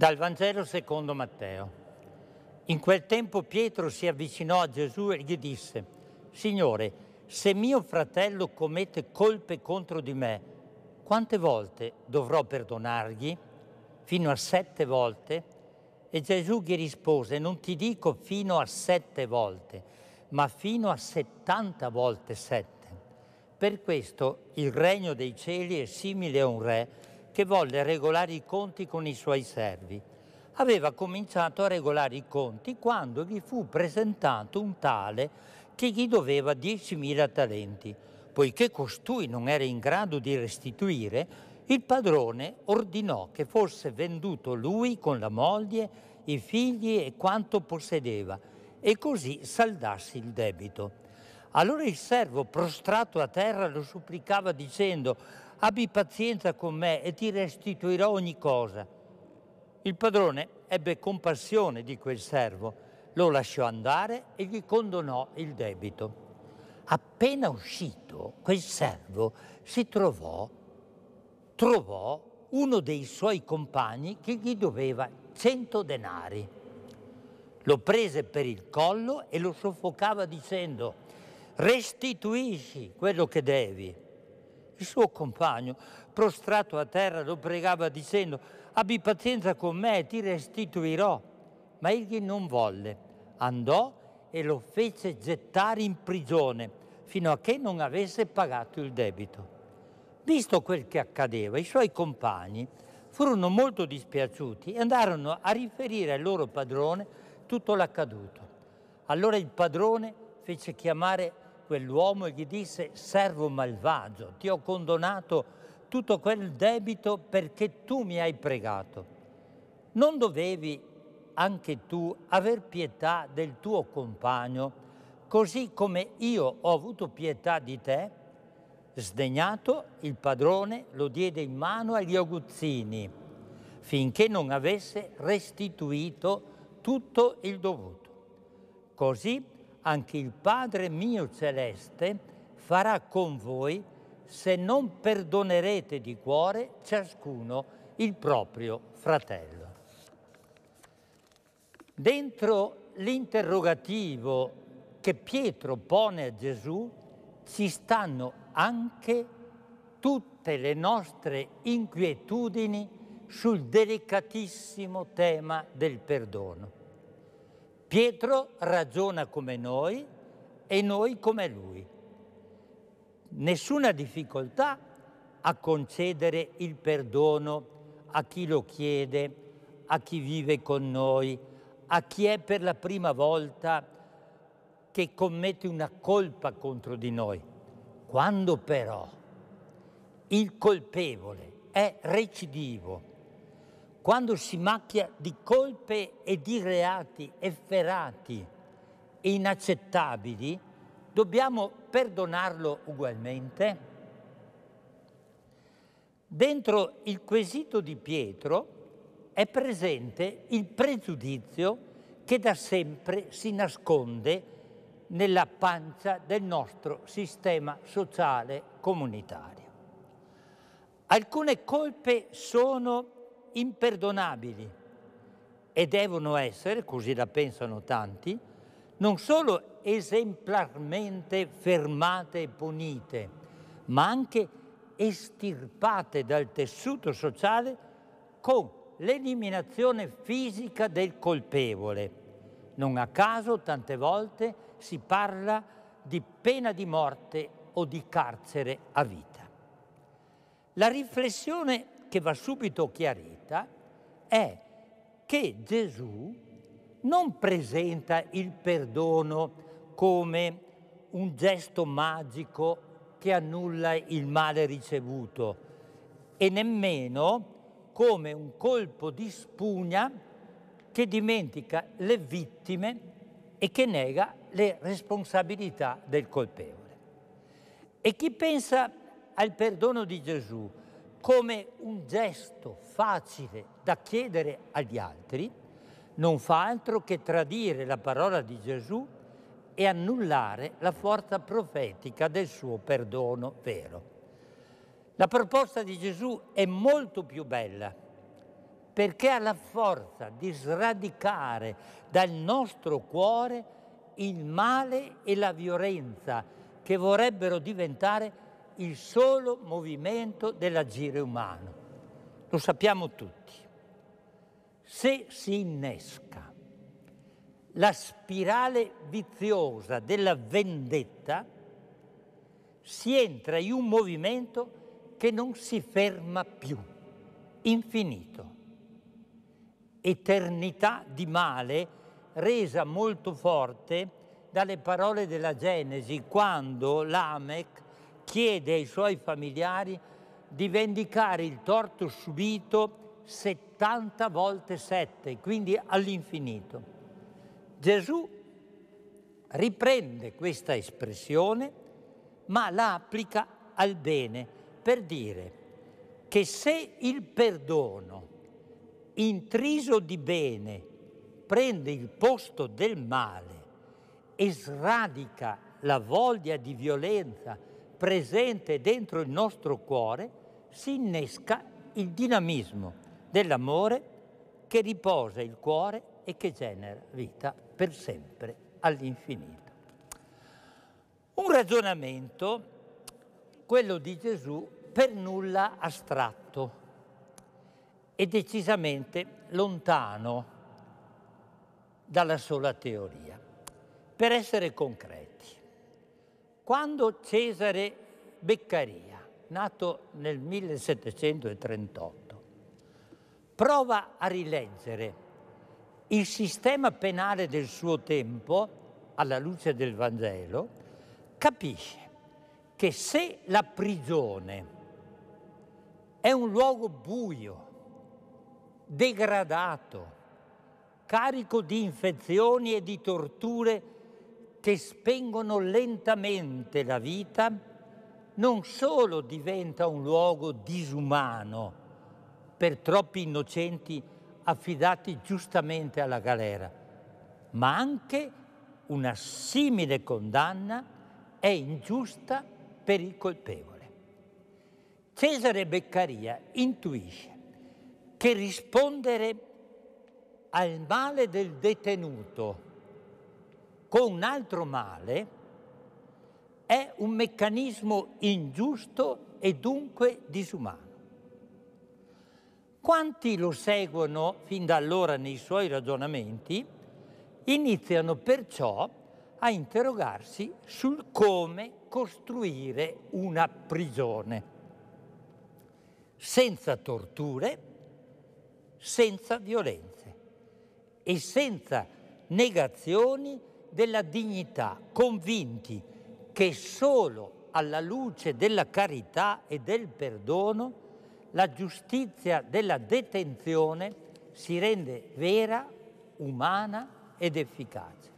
Dal Vangelo secondo Matteo. In quel tempo Pietro si avvicinò a Gesù e gli disse, Signore, se mio fratello commette colpe contro di me, quante volte dovrò perdonargli? Fino a sette volte? E Gesù gli rispose, non ti dico fino a sette volte, ma fino a settanta volte sette. Per questo il regno dei cieli è simile a un re che volle regolare i conti con i suoi servi. Aveva cominciato a regolare i conti quando gli fu presentato un tale che gli doveva 10.000 talenti. Poiché costui non era in grado di restituire, il padrone ordinò che fosse venduto lui con la moglie, i figli e quanto possedeva, e così saldassi il debito. Allora il servo, prostrato a terra, lo supplicava dicendo abbi pazienza con me e ti restituirò ogni cosa. Il padrone ebbe compassione di quel servo, lo lasciò andare e gli condonò il debito. Appena uscito, quel servo si trovò, trovò uno dei suoi compagni che gli doveva cento denari. Lo prese per il collo e lo soffocava dicendo, restituisci quello che devi. Il suo compagno, prostrato a terra, lo pregava dicendo, abbi pazienza con me, ti restituirò. Ma egli non volle, andò e lo fece gettare in prigione fino a che non avesse pagato il debito. Visto quel che accadeva, i suoi compagni furono molto dispiaciuti e andarono a riferire al loro padrone tutto l'accaduto. Allora il padrone fece chiamare quell'uomo e gli disse, servo malvagio, ti ho condonato tutto quel debito perché tu mi hai pregato. Non dovevi anche tu aver pietà del tuo compagno, così come io ho avuto pietà di te? Sdegnato, il padrone lo diede in mano agli aguzzini, finché non avesse restituito tutto il dovuto. Così anche il Padre mio celeste farà con voi se non perdonerete di cuore ciascuno il proprio fratello. Dentro l'interrogativo che Pietro pone a Gesù ci stanno anche tutte le nostre inquietudini sul delicatissimo tema del perdono. Pietro ragiona come noi e noi come lui. Nessuna difficoltà a concedere il perdono a chi lo chiede, a chi vive con noi, a chi è per la prima volta che commette una colpa contro di noi. Quando però il colpevole è recidivo, quando si macchia di colpe e di reati efferati e inaccettabili, dobbiamo perdonarlo ugualmente? Dentro il quesito di Pietro è presente il pregiudizio che da sempre si nasconde nella pancia del nostro sistema sociale comunitario. Alcune colpe sono imperdonabili e devono essere, così la pensano tanti, non solo esemplarmente fermate e punite, ma anche estirpate dal tessuto sociale con l'eliminazione fisica del colpevole. Non a caso tante volte si parla di pena di morte o di carcere a vita. La riflessione che va subito chiarita profeta è che Gesù non presenta il perdono come un gesto magico che annulla il male ricevuto e nemmeno come un colpo di spugna che dimentica le vittime e che nega le responsabilità del colpevole. E chi pensa al perdono di Gesù come un gesto facile da chiedere agli altri, non fa altro che tradire la parola di Gesù e annullare la forza profetica del suo perdono vero. La proposta di Gesù è molto più bella perché ha la forza di sradicare dal nostro cuore il male e la violenza che vorrebbero diventare il solo movimento dell'agire umano. Lo sappiamo tutti. Se si innesca la spirale viziosa della vendetta, si entra in un movimento che non si ferma più, infinito. Eternità di male resa molto forte dalle parole della Genesi, quando l'Amec chiede ai suoi familiari di vendicare il torto subito 70 volte 7, quindi all'infinito. Gesù riprende questa espressione ma la applica al bene per dire che se il perdono intriso di bene prende il posto del male e sradica la voglia di violenza presente dentro il nostro cuore, si innesca il dinamismo dell'amore che riposa il cuore e che genera vita per sempre all'infinito. Un ragionamento, quello di Gesù, per nulla astratto e decisamente lontano dalla sola teoria. Per essere concreti, quando Cesare Beccaria, nato nel 1738, prova a rileggere il sistema penale del suo tempo, alla luce del Vangelo, capisce che se la prigione è un luogo buio, degradato, carico di infezioni e di torture che spengono lentamente la vita, non solo diventa un luogo disumano per troppi innocenti affidati giustamente alla galera, ma anche una simile condanna è ingiusta per il colpevole. Cesare Beccaria intuisce che rispondere al male del detenuto con un altro male è un meccanismo ingiusto e dunque disumano. Quanti lo seguono fin da allora nei suoi ragionamenti iniziano perciò a interrogarsi sul come costruire una prigione senza torture, senza violenze e senza negazioni della dignità, convinti che solo alla luce della carità e del perdono la giustizia della detenzione si rende vera, umana ed efficace.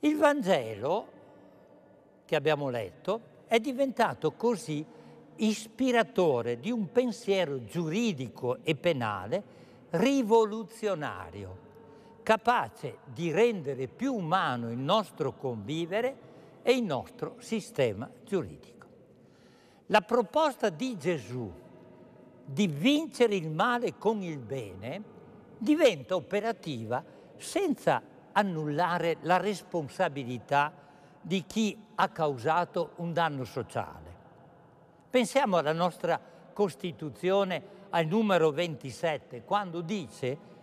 Il Vangelo che abbiamo letto è diventato così ispiratore di un pensiero giuridico e penale rivoluzionario capace di rendere più umano il nostro convivere e il nostro sistema giuridico. La proposta di Gesù di vincere il male con il bene diventa operativa senza annullare la responsabilità di chi ha causato un danno sociale. Pensiamo alla nostra Costituzione al numero 27, quando dice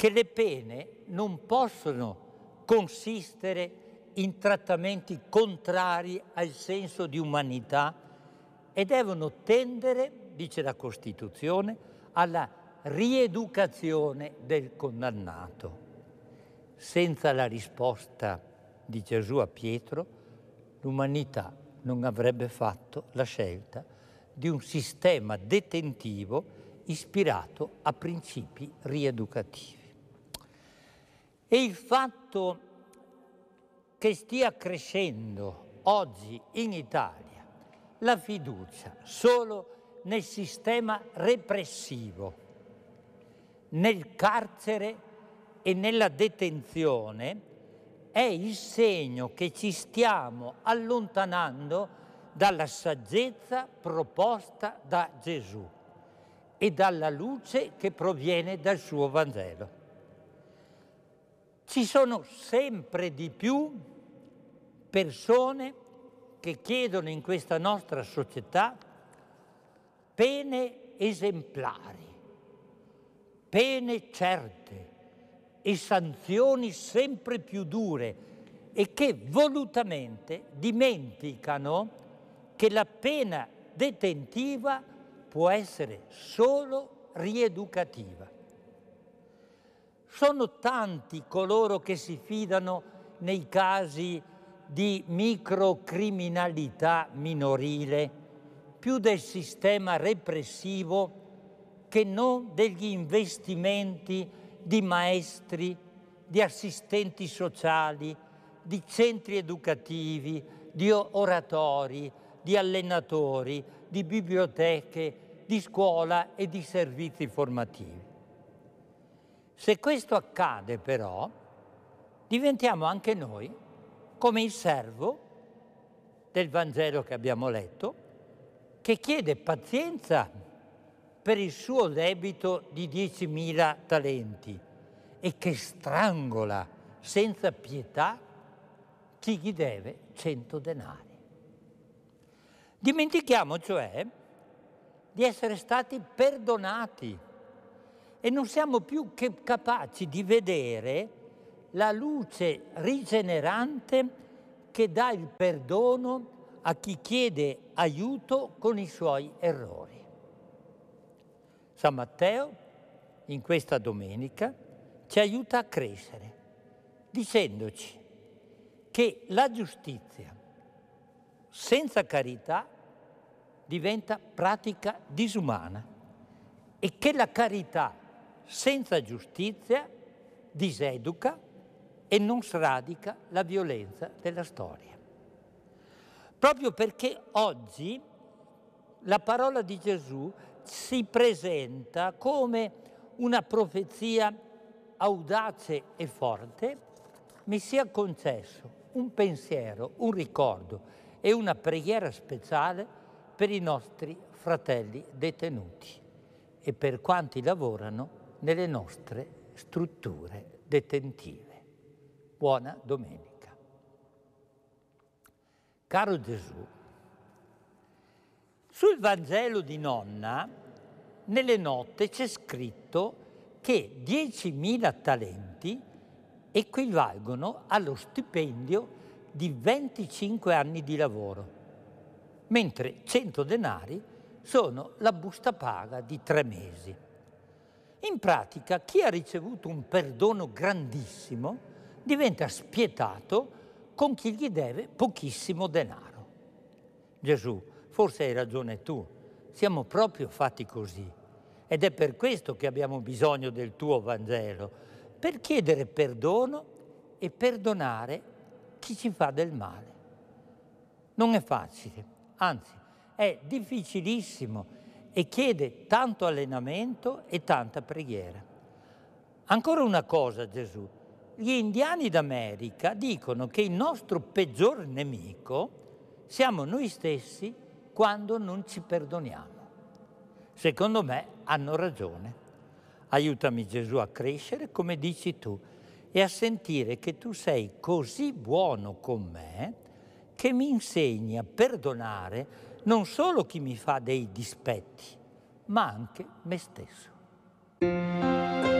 che le pene non possono consistere in trattamenti contrari al senso di umanità e devono tendere, dice la Costituzione, alla rieducazione del condannato. Senza la risposta di Gesù a Pietro, l'umanità non avrebbe fatto la scelta di un sistema detentivo ispirato a principi rieducativi. E il fatto che stia crescendo oggi in Italia la fiducia solo nel sistema repressivo, nel carcere e nella detenzione è il segno che ci stiamo allontanando dalla saggezza proposta da Gesù e dalla luce che proviene dal suo Vangelo. Ci sono sempre di più persone che chiedono in questa nostra società pene esemplari, pene certe e sanzioni sempre più dure e che volutamente dimenticano che la pena detentiva può essere solo rieducativa. Sono tanti coloro che si fidano nei casi di microcriminalità minorile, più del sistema repressivo che non degli investimenti di maestri, di assistenti sociali, di centri educativi, di oratori, di allenatori, di biblioteche, di scuola e di servizi formativi. Se questo accade però, diventiamo anche noi come il servo del Vangelo che abbiamo letto, che chiede pazienza per il suo debito di 10.000 talenti e che strangola senza pietà chi gli deve 100 denari. Dimentichiamo cioè di essere stati perdonati e non siamo più che capaci di vedere la luce rigenerante che dà il perdono a chi chiede aiuto con i suoi errori. San Matteo, in questa domenica, ci aiuta a crescere, dicendoci che la giustizia senza carità diventa pratica disumana e che la carità senza giustizia diseduca e non sradica la violenza della storia. Proprio perché oggi la parola di Gesù si presenta come una profezia audace e forte, mi sia concesso un pensiero, un ricordo e una preghiera speciale per i nostri fratelli detenuti e per quanti lavorano nelle nostre strutture detentive. Buona domenica. Caro Gesù, sul Vangelo di nonna, nelle note c'è scritto che 10.000 talenti equivalgono allo stipendio di 25 anni di lavoro, mentre 100 denari sono la busta paga di tre mesi. In pratica chi ha ricevuto un perdono grandissimo diventa spietato con chi gli deve pochissimo denaro. Gesù, forse hai ragione tu, siamo proprio fatti così ed è per questo che abbiamo bisogno del tuo Vangelo, per chiedere perdono e perdonare chi ci fa del male. Non è facile, anzi è difficilissimo e chiede tanto allenamento e tanta preghiera. Ancora una cosa Gesù, gli indiani d'America dicono che il nostro peggior nemico siamo noi stessi quando non ci perdoniamo. Secondo me hanno ragione. Aiutami Gesù a crescere come dici tu e a sentire che tu sei così buono con me che mi insegni a perdonare non solo chi mi fa dei dispetti, ma anche me stesso.